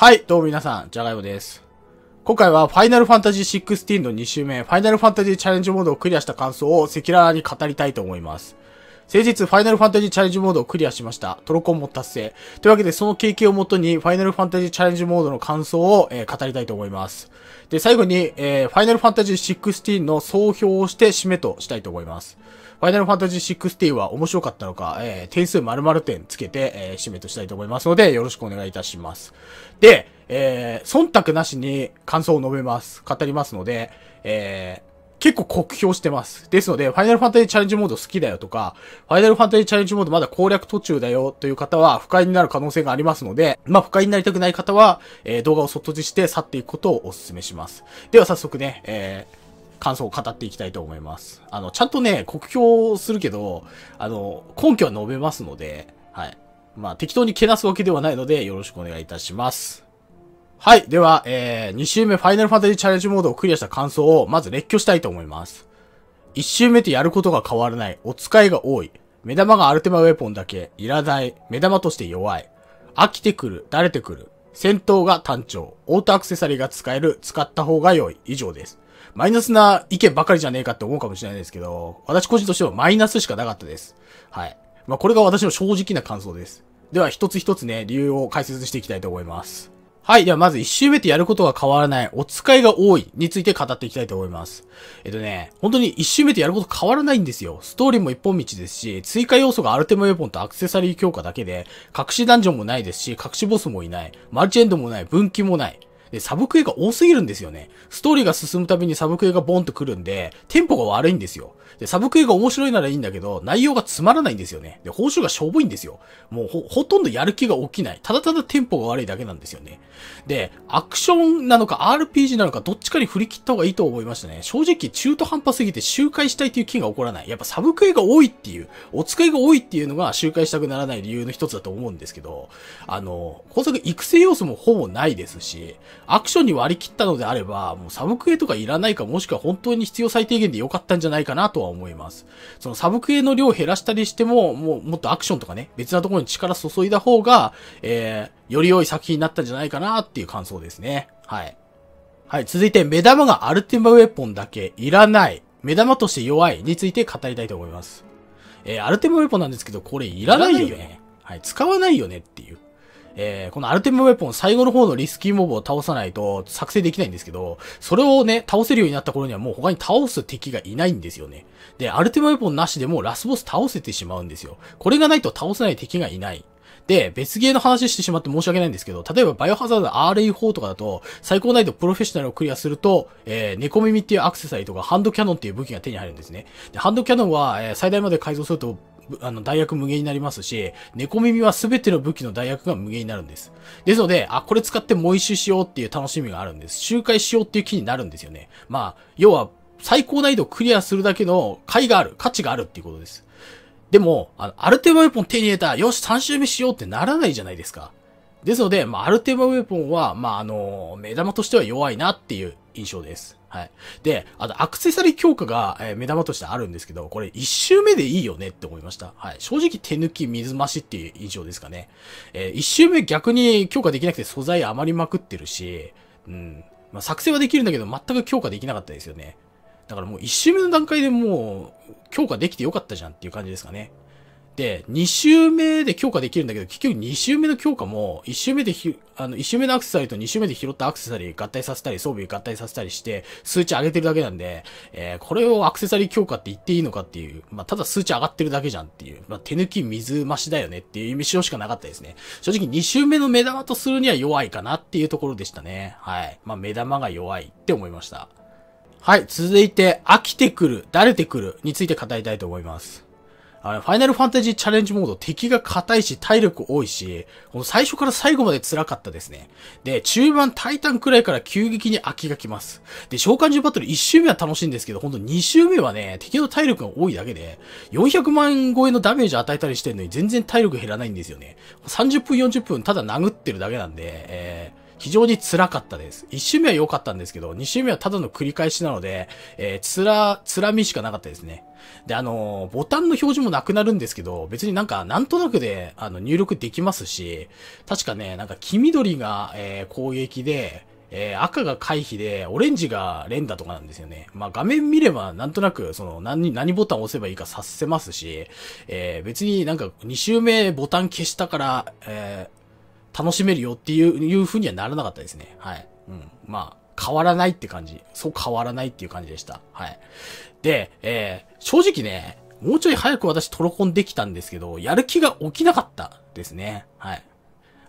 はい、どうも皆さん、じゃがいもです。今回は、ファイナルファンタジー16の2周目、ファイナルファンタジーチャレンジモードをクリアした感想を赤裸々に語りたいと思います。先日、ファイナルファンタジーチャレンジモードをクリアしました。トロコンも達成。というわけで、その経験をもとに、ファイナルファンタジーチャレンジモードの感想を、えー、語りたいと思います。で、最後に、えー、ファイナルファンタジー16の総評をして締めとしたいと思います。ファイナルファンタジー16は面白かったのか、えー、点数〇〇点つけて、えー、締めとしたいと思いますので、よろしくお願いいたします。で、えー、忖度なしに感想を述べます。語りますので、えー、結構酷評してます。ですので、ファイナルファンタジーチャレンジモード好きだよとか、ファイナルファンタジーチャレンジモードまだ攻略途中だよという方は、不快になる可能性がありますので、まあ、不快になりたくない方は、えー、動画を外じして去っていくことをお勧めします。では早速ね、えー、感想を語っていきたいと思います。あの、ちゃんとね、酷評するけど、あの、根拠は述べますので、はい。まあ、適当にけなすわけではないので、よろしくお願いいたします。はい。では、えー、2周目、ファイナルファンタジーチャレンジモードをクリアした感想を、まず列挙したいと思います。1周目とやることが変わらない。お使いが多い。目玉がアルテマウェポンだけ。いらない。目玉として弱い。飽きてくる。慣れてくる。戦闘が単調。オートアクセサリーが使える。使った方が良い。以上です。マイナスな意見ばかりじゃねえかって思うかもしれないですけど、私個人としてはマイナスしかなかったです。はい。まあ、これが私の正直な感想です。では、一つ一つね、理由を解説していきたいと思います。はい。では、まず一周目とやることが変わらない、お使いが多いについて語っていきたいと思います。えっとね、本当に一周目とやること変わらないんですよ。ストーリーも一本道ですし、追加要素がアルテムウェポンとアクセサリー強化だけで、隠しダンジョンもないですし、隠しボスもいない、マルチエンドもない、分岐もない。で、サブクエが多すぎるんですよね。ストーリーが進むたびにサブクエがボンと来るんで、テンポが悪いんですよ。で、サブクエが面白いならいいんだけど、内容がつまらないんですよね。で、報酬がしょぼいんですよ。もうほ、ほとんどやる気が起きない。ただただテンポが悪いだけなんですよね。で、アクションなのか RPG なのかどっちかに振り切った方がいいと思いましたね。正直中途半端すぎて周回したいという気が起こらない。やっぱサブクエが多いっていう、お使いが多いっていうのが周回したくならない理由の一つだと思うんですけど、あの、工作育成要素もほぼないですし、アクションに割り切ったのであれば、もうサブクエとかいらないか、もしくは本当に必要最低限で良かったんじゃないかなとは思います。そのサブクエの量を減らしたりしても、もうもっとアクションとかね、別なところに力注いだ方が、えー、より良い作品になったんじゃないかなっていう感想ですね。はい。はい、続いて、目玉がアルティマウェポンだけいらない。目玉として弱いについて語りたいと思います。えー、アルティマウェポンなんですけど、これいらないよね。はい、使わないよねっていう。えー、このアルテムウェポン最後の方のリスキーモブを倒さないと作成できないんですけど、それをね、倒せるようになった頃にはもう他に倒す敵がいないんですよね。で、アルテムウェポンなしでもラスボス倒せてしまうんですよ。これがないと倒せない敵がいない。で、別ゲーの話してしまって申し訳ないんですけど、例えばバイオハザード RE4 とかだと、最高難易度プロフェッショナルをクリアすると、えー、猫耳っていうアクセサリーとかハンドキャノンっていう武器が手に入るんですね。で、ハンドキャノンは、えー、最大まで改造すると、あの、弾薬無限になりますし、猫耳は全ての武器の弾薬が無限になるんです。ですので、あ、これ使ってもう一周しようっていう楽しみがあるんです。周回しようっていう気になるんですよね。まあ、要は、最高難易度をクリアするだけの、甲斐がある、価値があるっていうことです。でも、あの、アルテマウェポン手に入れた、よし、3周目しようってならないじゃないですか。ですので、まあ、アルテマウェポンは、まあ、あの、目玉としては弱いなっていう印象です。はい。で、あとアクセサリー強化が、えー、目玉としてあるんですけど、これ一周目でいいよねって思いました。はい。正直手抜き水増しっていう印象ですかね。えー、一周目逆に強化できなくて素材余りまくってるし、うん。まあ、作成はできるんだけど、全く強化できなかったですよね。だからもう一周目の段階でもう、強化できてよかったじゃんっていう感じですかね。、2周目で強化できるんだけど、結局2周目の強化も、1周目でひ、あの、1周目のアクセサリーと2周目で拾ったアクセサリー合体させたり、装備合体させたりして、数値上げてるだけなんで、えー、これをアクセサリー強化って言っていいのかっていう、まあ、ただ数値上がってるだけじゃんっていう、まあ、手抜き水増しだよねっていう意味しようしかなかったですね。正直2周目の目玉とするには弱いかなっていうところでしたね。はい。まあ、目玉が弱いって思いました。はい、続いて、飽きてくる、だれてくるについて語りたいと思います。あファイナルファンタジーチャレンジモード、敵が硬いし、体力多いし、この最初から最後まで辛かったですね。で、中盤タイタンくらいから急激に空きがきます。で、召喚獣バトル1周目は楽しいんですけど、ほんと2周目はね、敵の体力が多いだけで、400万超えのダメージ与えたりしてるのに全然体力減らないんですよね。30分40分ただ殴ってるだけなんで、えー、非常に辛かったです。1周目は良かったんですけど、2周目はただの繰り返しなので、えー、辛、辛みしかなかったですね。で、あのー、ボタンの表示もなくなるんですけど、別になんか、なんとなくで、あの、入力できますし、確かね、なんか、黄緑が、えー、攻撃で、えー、赤が回避で、オレンジが連打とかなんですよね。まあ、画面見ればなんとなく、その、何、何ボタンを押せばいいか察せますし、えー、別になんか2周目ボタン消したから、え楽しめるよっていう、いう風にはならなかったですね。はい。うん。まあ、変わらないって感じ。そう変わらないっていう感じでした。はい。で、えー、正直ね、もうちょい早く私トロコンできたんですけど、やる気が起きなかったですね。はい。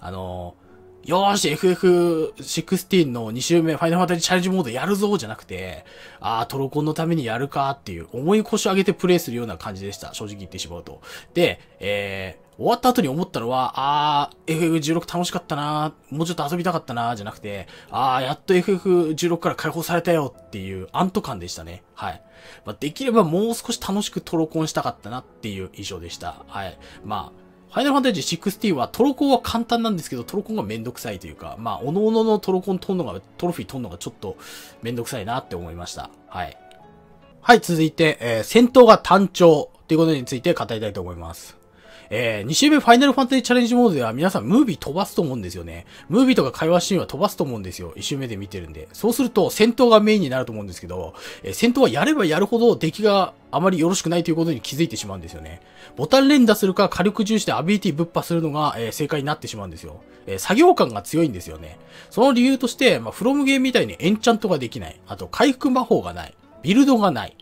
あのーよーし、FF16 の2周目、ファイナルファンタジーチャレンジモードやるぞじゃなくて、あー、トロコンのためにやるかっていう、重い腰上げてプレイするような感じでした。正直言ってしまうと。で、えー、終わった後に思ったのは、あー、FF16 楽しかったなもうちょっと遊びたかったなじゃなくて、あー、やっと FF16 から解放されたよっていうアント感でしたね。はい。まあ、できればもう少し楽しくトロコンしたかったなっていう印象でした。はい。まあ、ファイナルファンタジー16はトロコンは簡単なんですけど、トロコンがめんどくさいというか、まあ、おのおののトロコン取るのが、トロフィー取るのがちょっとめんどくさいなって思いました。はい。はい、続いて、えー、戦闘が単調ということについて語りたいと思います。えー、2周目ファイナルファンタジーチャレンジモードでは皆さんムービー飛ばすと思うんですよね。ムービーとか会話シーンは飛ばすと思うんですよ。1周目で見てるんで。そうすると戦闘がメインになると思うんですけど、えー、戦闘はやればやるほど出来があまりよろしくないということに気づいてしまうんですよね。ボタン連打するか火力重視でアビリティぶっ破するのが、えー、正解になってしまうんですよ。えー、作業感が強いんですよね。その理由として、まあ、フロムゲーみたいにエンチャントができない。あと回復魔法がない。ビルドがない。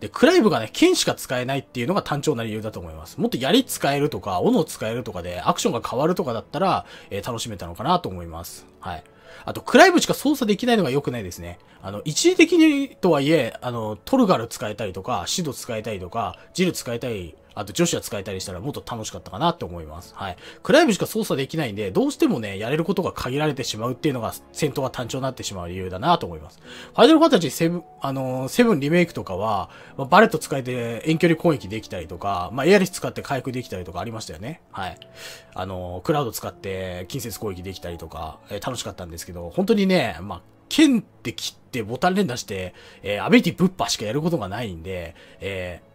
で、クライブがね、剣しか使えないっていうのが単調な理由だと思います。もっと槍使えるとか、斧使えるとかで、アクションが変わるとかだったら、えー、楽しめたのかなと思います。はい。あと、クライブしか操作できないのが良くないですね。あの、一時的にとはいえ、あの、トルガル使えたりとか、シド使えたりとか、ジル使えたりあと女子は使えたりしたらもっと楽しかったかなって思います。はい。クライムしか操作できないんで、どうしてもね、やれることが限られてしまうっていうのが戦闘が単調になってしまう理由だなと思います。ファイナルファンタジーン、あのー、ンリメイクとかは、まあ、バレット使えて遠距離攻撃できたりとか、まあ、エアリス使って回復できたりとかありましたよね。はい。あのー、クラウド使って近接攻撃できたりとか、えー、楽しかったんですけど、本当にね、まあ、剣って切ってボタン連打して、えー、アビリティぶっぱしかやることがないんで、えー、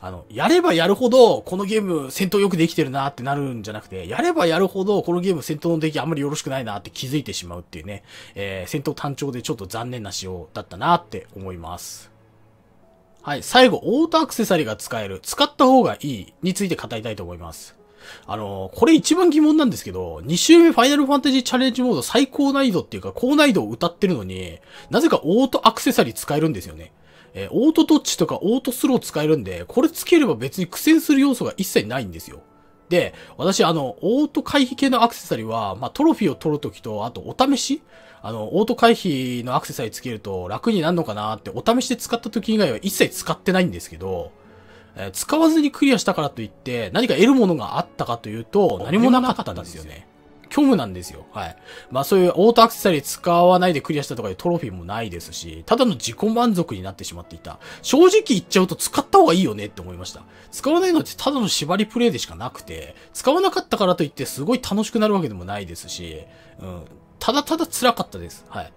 あの、やればやるほど、このゲーム戦闘よくできてるなってなるんじゃなくて、やればやるほど、このゲーム戦闘の出来あんまりよろしくないなって気づいてしまうっていうね、えー、戦闘単調でちょっと残念な仕様だったなって思います。はい、最後、オートアクセサリーが使える、使った方がいいについて語りたいと思います。あのー、これ一番疑問なんですけど、2周目ファイナルファンタジーチャレンジモード最高難易度っていうか、高難易度を歌ってるのに、なぜかオートアクセサリー使えるんですよね。えー、オートトッチとかオートスロー使えるんで、これつければ別に苦戦する要素が一切ないんですよ。で、私、あの、オート回避系のアクセサリーは、まあ、トロフィーを取るときと、あと、お試しあの、オート回避のアクセサリーつけると楽になるのかなって、お試しで使ったとき以外は一切使ってないんですけど、えー、使わずにクリアしたからといって、何か得るものがあったかというと、何もなかったんですよね。虚無なんですよ。はい。まあそういうオートアクセサリー使わないでクリアしたとかでトロフィーもないですし、ただの自己満足になってしまっていた。正直言っちゃうと使った方がいいよねって思いました。使わないのってただの縛りプレイでしかなくて、使わなかったからといってすごい楽しくなるわけでもないですし、うん。ただただ辛かったです。はい。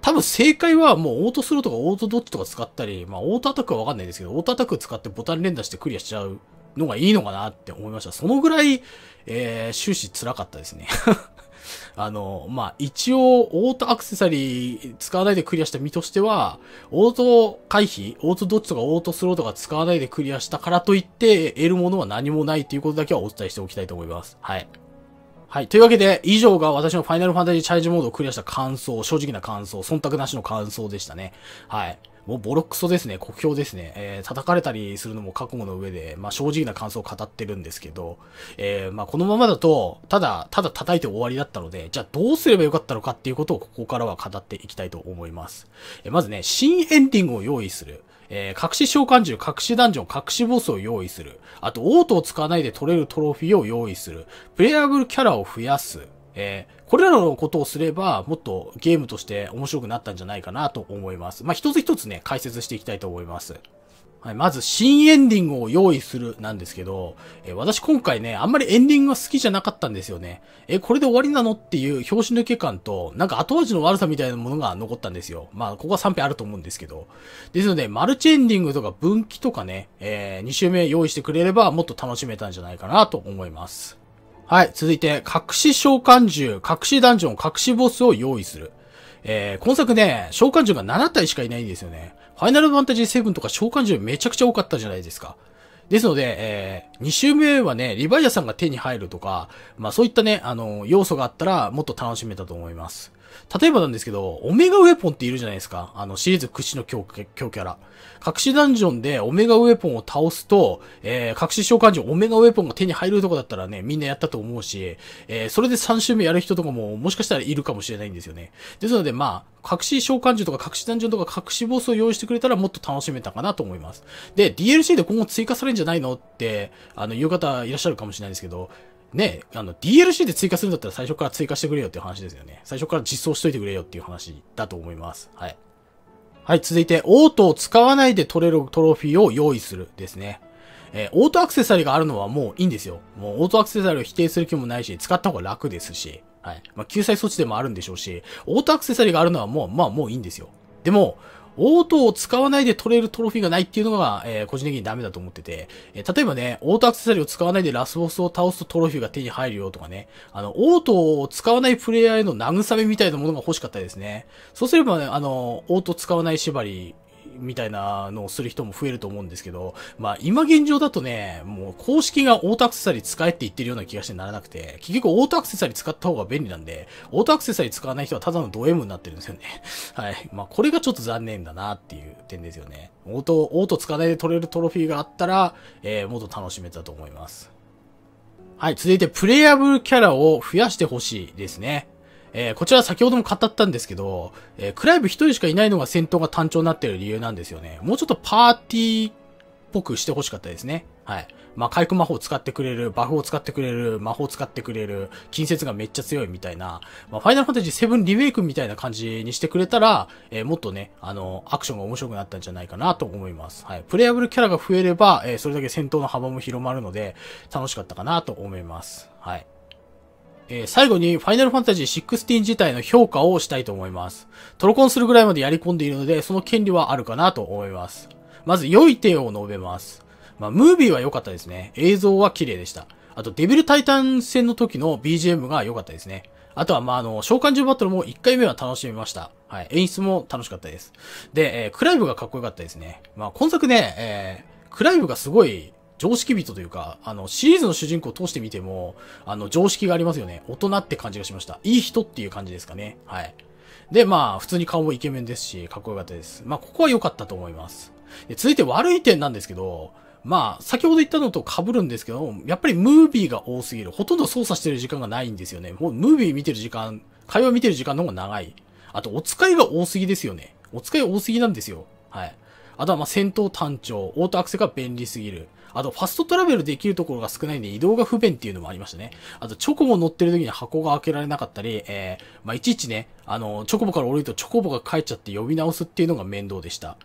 多分正解はもうオートスローとかオートドッジとか使ったり、まあオートアタックはわかんないですけど、オートアタック使ってボタン連打してクリアしちゃうのがいいのかなって思いました。そのぐらい、えー、終始辛かったですね。あの、まあ、一応、オートアクセサリー使わないでクリアした身としては、オート回避、オートドッジとかオートスローとか使わないでクリアしたからといって、得るものは何もないということだけはお伝えしておきたいと思います。はい。はい。というわけで、以上が私のファイナルファンタジーチャージモードをクリアした感想、正直な感想、忖度なしの感想でしたね。はい。もうボロクソですね、酷評ですね、えー、叩かれたりするのも覚悟の上で、まあ正直な感想を語ってるんですけど、えー、まあこのままだと、ただ、ただ叩いて終わりだったので、じゃあどうすればよかったのかっていうことをここからは語っていきたいと思います。えー、まずね、新エンディングを用意する。えー、隠し召喚獣、隠しダンジョン、隠しボスを用意する。あと、オートを使わないで取れるトロフィーを用意する。プレイアブルキャラを増やす。えー、これらのことをすれば、もっとゲームとして面白くなったんじゃないかなと思います。まあ、一つ一つね、解説していきたいと思います。はい、まず、新エンディングを用意するなんですけど、えー、私今回ね、あんまりエンディングが好きじゃなかったんですよね。えこれで終わりなのっていう表紙抜け感と、なんか後味の悪さみたいなものが残ったんですよ。まあ、ここは賛否あると思うんですけど。ですので、マルチエンディングとか分岐とかね、えー、2周目用意してくれればもっと楽しめたんじゃないかなと思います。はい、続いて、隠し召喚獣、隠しダンジョン、隠しボスを用意する。えー、今作ね、召喚獣が7体しかいないんですよね。ファイナルファンタジー7とか召喚獣めちゃくちゃ多かったじゃないですか。ですので、えー、2周目はね、リヴァイアさんが手に入るとか、まあそういったね、あの、要素があったらもっと楽しめたと思います。例えばなんですけど、オメガウェポンっているじゃないですか。あの、シリーズ屈指の強キャラ。隠しダンジョンでオメガウェポンを倒すと、えー、隠し召喚獣オメガウェポンが手に入るとこだったらね、みんなやったと思うし、えー、それで3周目やる人とかも、もしかしたらいるかもしれないんですよね。ですので、まあ、隠し召喚獣とか隠しダンジョンとか隠しボスを用意してくれたらもっと楽しめたかなと思います。で、DLC で今後追加されるんじゃないのって、あの、言う方いらっしゃるかもしれないですけど、ね、あの、DLC で追加するんだったら最初から追加してくれよっていう話ですよね。最初から実装しといてくれよっていう話だと思います。はい。はい、続いて、オートを使わないで取れるトロフィーを用意するですね。えー、オートアクセサリーがあるのはもういいんですよ。もうオートアクセサリーを否定する気もないし、使った方が楽ですし、はい。まあ、救済措置でもあるんでしょうし、オートアクセサリーがあるのはもう、まあもういいんですよ。でも、オートを使わないで取れるトロフィーがないっていうのが、えー、個人的にダメだと思ってて、えー、例えばね、オートアクセサリーを使わないでラスボスを倒すとトロフィーが手に入るよとかね、あの、オートを使わないプレイヤーへの慰めみたいなものが欲しかったですね。そうすれば、ね、あの、オート使わない縛りみたいなのをする人も増えると思うんですけど、まあ今現状だとね、もう公式がオートアクセサリー使えって言ってるような気がしてならなくて、結局オートアクセサリー使った方が便利なんで、オートアクセサリー使わない人はただのド M になってるんですよね。はい。まあこれがちょっと残念だなっていう点ですよね。オート、オート使わないで取れるトロフィーがあったら、えー、もっと楽しめたと思います。はい、続いてプレイアブルキャラを増やしてほしいですね。えー、こちら先ほども語ったんですけど、えー、クライブ一人しかいないのが戦闘が単調になってる理由なんですよね。もうちょっとパーティーっぽくしてほしかったですね。はい。まあ、回復魔法使ってくれる、バフを使ってくれる、魔法使ってくれる、近接がめっちゃ強いみたいな、まあ、ファイナルファンタジー7リメイクみたいな感じにしてくれたら、えー、もっとね、あの、アクションが面白くなったんじゃないかなと思います。はい。プレイアブルキャラが増えれば、えー、それだけ戦闘の幅も広まるので、楽しかったかなと思います。はい。えー、最後にファイナルファンタジー16自体の評価をしたいと思います。トロコンするぐらいまでやり込んでいるので、その権利はあるかなと思います。まず良い点を述べます。まあ、ムービーは良かったですね。映像は綺麗でした。あと、デビルタイタン戦の時の BGM が良かったですね。あとは、まあ、あの、召喚獣バトルも1回目は楽しみました。はい。演出も楽しかったです。で、えー、クライブがかっこよかったですね。まあ、今作ね、えー、クライブがすごい常識人というか、あの、シリーズの主人公を通してみても、あの、常識がありますよね。大人って感じがしました。いい人っていう感じですかね。はい。で、まあ、普通に顔もイケメンですし、かっこよかったです。まあ、ここは良かったと思います。で続いて悪い点なんですけど、まあ、先ほど言ったのと被るんですけど、やっぱりムービーが多すぎる。ほとんど操作してる時間がないんですよね。もう、ムービー見てる時間、会話見てる時間の方が長い。あと、お使いが多すぎですよね。お使い多すぎなんですよ。はい。あとは、まあ、戦闘単調。オートアクセが便利すぎる。あと、ファストトラベルできるところが少ないんで移動が不便っていうのもありましたね。あと、チョコボ乗ってる時に箱が開けられなかったり、えー、まあ、いちいちね、あの、チョコボから降りるとチョコボが帰っちゃって呼び直すっていうのが面倒でした。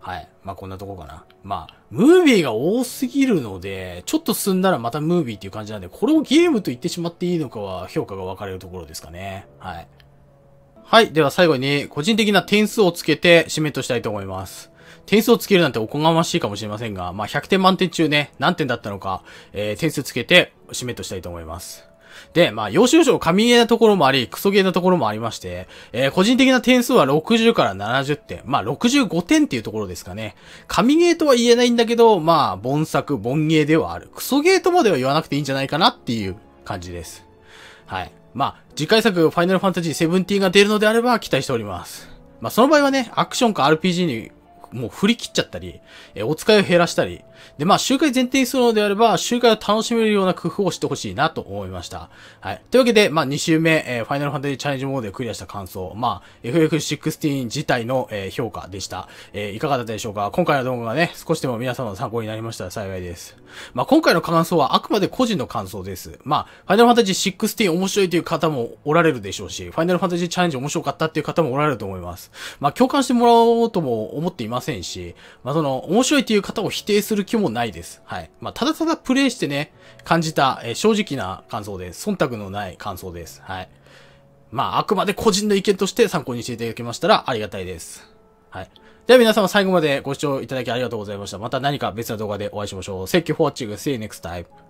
はい。まあ、こんなとこかな。まあ、ムービーが多すぎるので、ちょっと進んだらまたムービーっていう感じなんで、これをゲームと言ってしまっていいのかは評価が分かれるところですかね。はい。はい。では最後に、個人的な点数をつけて締めとしたいと思います。点数をつけるなんておこがましいかもしれませんが、まあ、100点満点中ね、何点だったのか、えー、点数つけて、締めとしたいと思います。で、まあ、要所要所神ゲーなところもあり、クソゲーなところもありまして、えー、個人的な点数は60から70点、まあ、65点っていうところですかね。神ゲーとは言えないんだけど、まあ、盆作、盆ゲーではある。クソゲーとまでは言わなくていいんじゃないかなっていう感じです。はい。まあ、次回作、ファイナルファンタジー17が出るのであれば期待しております。まあ、その場合はね、アクションか RPG にもう振り切っちゃったり、えお使いを減らしたり、で、まあ、集会前提にするのであれば、集会を楽しめるような工夫をしてほしいなと思いました。はい。というわけで、まあ、2週目、えー、ファイナルファンタジーチャレンジモードでクリアした感想、まあ、FF16 自体の、えー、評価でした。えー、いかがだったでしょうか今回の動画がね、少しでも皆様の参考になりましたら幸いです。まあ、今回の感想はあくまで個人の感想です。まあ、ファイナルファンタジー16面白いという方もおられるでしょうし、ファイナルファンタジーチャレンジ面白かったっていう方もおられると思います。まあ、共感してもらおうとも思っていませんし、まあ、その、面白いという方を否定する気もないです。はい。まあ、ただただプレイしてね、感じた、えー、正直な感想です。忖度のない感想です。はい。まあ、あくまで個人の意見として参考にしていただけましたらありがたいです。はい。では皆様最後までご視聴いただきありがとうございました。また何か別の動画でお会いしましょう。Thank you for watching. See you next time.